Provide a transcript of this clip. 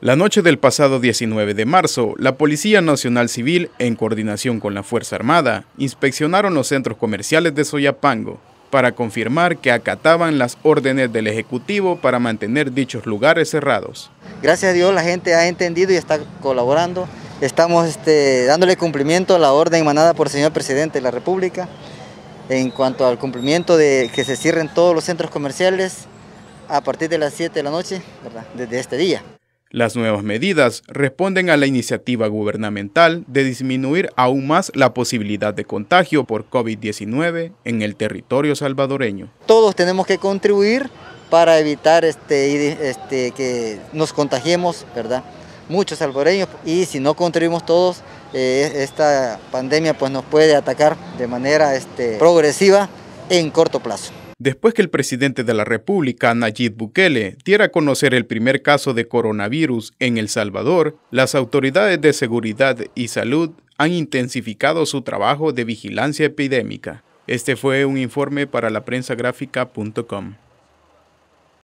La noche del pasado 19 de marzo, la Policía Nacional Civil, en coordinación con la Fuerza Armada, inspeccionaron los centros comerciales de Soyapango para confirmar que acataban las órdenes del Ejecutivo para mantener dichos lugares cerrados. Gracias a Dios la gente ha entendido y está colaborando. Estamos este, dándole cumplimiento a la orden emanada por el señor Presidente de la República en cuanto al cumplimiento de que se cierren todos los centros comerciales a partir de las 7 de la noche ¿verdad? desde este día. Las nuevas medidas responden a la iniciativa gubernamental de disminuir aún más la posibilidad de contagio por COVID-19 en el territorio salvadoreño. Todos tenemos que contribuir para evitar este, este, que nos contagiemos, ¿verdad? Muchos salvadoreños y si no contribuimos todos, eh, esta pandemia pues, nos puede atacar de manera este, progresiva en corto plazo después que el presidente de la República, Nayib Bukele, diera a conocer el primer caso de coronavirus en El Salvador, las autoridades de seguridad y salud han intensificado su trabajo de vigilancia epidémica. Este fue un informe para la